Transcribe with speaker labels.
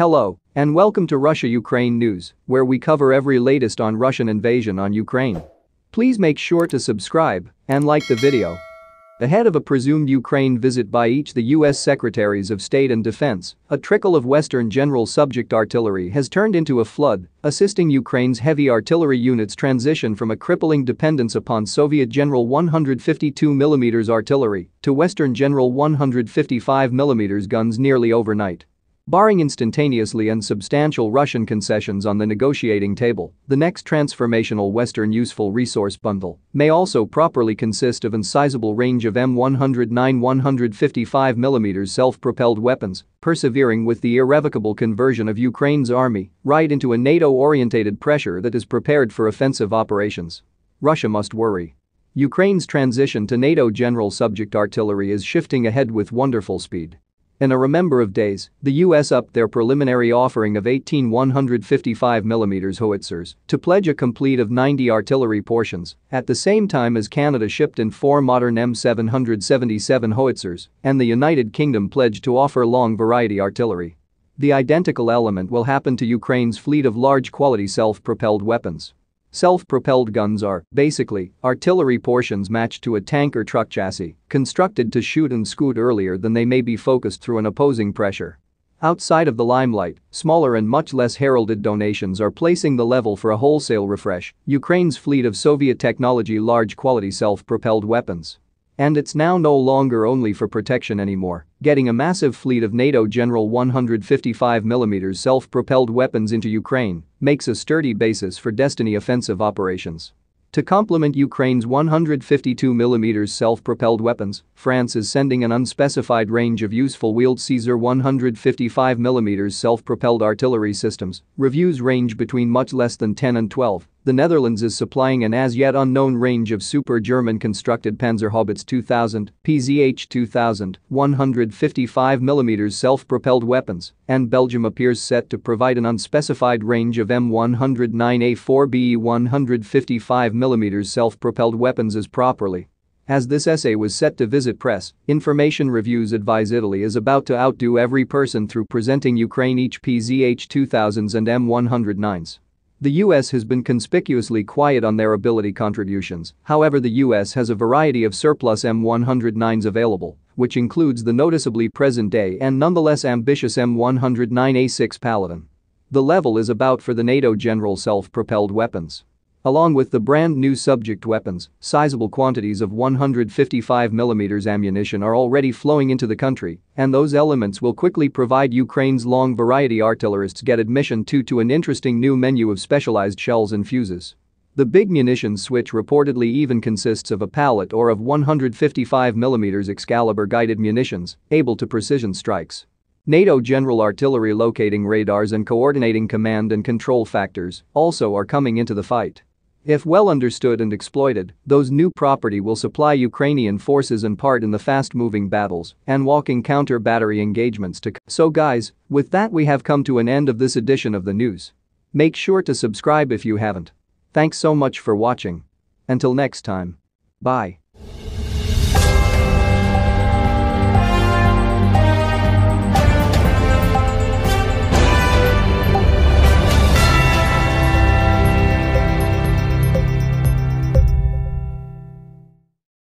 Speaker 1: Hello, and welcome to Russia-Ukraine News, where we cover every latest on Russian invasion on Ukraine. Please make sure to subscribe and like the video. Ahead of a presumed Ukraine visit by each the U.S. Secretaries of State and Defense, a trickle of Western general subject artillery has turned into a flood, assisting Ukraine's heavy artillery units transition from a crippling dependence upon Soviet General 152mm artillery to Western General 155mm guns nearly overnight. Barring instantaneously and substantial Russian concessions on the negotiating table, the next transformational Western useful resource bundle may also properly consist of an sizable range of M109-155mm self-propelled weapons, persevering with the irrevocable conversion of Ukraine's army right into a NATO-orientated pressure that is prepared for offensive operations. Russia must worry. Ukraine's transition to NATO general subject artillery is shifting ahead with wonderful speed. In a remember of days, the U.S. upped their preliminary offering of 18 155mm howitzers to pledge a complete of 90 artillery portions, at the same time as Canada shipped in four modern M777 howitzers and the United Kingdom pledged to offer long-variety artillery. The identical element will happen to Ukraine's fleet of large-quality self-propelled weapons. Self-propelled guns are, basically, artillery portions matched to a tank or truck chassis, constructed to shoot and scoot earlier than they may be focused through an opposing pressure. Outside of the limelight, smaller and much less heralded donations are placing the level for a wholesale refresh, Ukraine's fleet of Soviet technology large quality self-propelled weapons. And it's now no longer only for protection anymore, getting a massive fleet of NATO General 155mm self-propelled weapons into Ukraine makes a sturdy basis for Destiny offensive operations. To complement Ukraine's 152mm self-propelled weapons, France is sending an unspecified range of useful wheeled Caesar 155mm self-propelled artillery systems, reviews range between much less than 10 and 12, the Netherlands is supplying an as yet unknown range of super German constructed Panzer 2000, PZH 2000, 155mm self propelled weapons, and Belgium appears set to provide an unspecified range of M109A4B 155mm self propelled weapons as properly. As this essay was set to visit press, information reviews advise Italy is about to outdo every person through presenting Ukraine each PZH 2000s and M109s. The US has been conspicuously quiet on their ability contributions, however the US has a variety of surplus M109s available, which includes the noticeably present-day and nonetheless ambitious M109A6 Paladin. The level is about for the NATO general self-propelled weapons. Along with the brand new subject weapons, sizable quantities of 155mm ammunition are already flowing into the country, and those elements will quickly provide Ukraine's long variety artillerists get admission to to an interesting new menu of specialized shells and fuses. The big munitions switch reportedly even consists of a pallet or of 155mm Excalibur guided munitions, able to precision strikes. NATO General Artillery locating radars and coordinating command and control factors also are coming into the fight. If well understood and exploited, those new property will supply Ukrainian forces in part in the fast-moving battles and walking counter-battery engagements to So guys, with that we have come to an end of this edition of the news. Make sure to subscribe if you haven't. Thanks so much for watching. Until next time. Bye.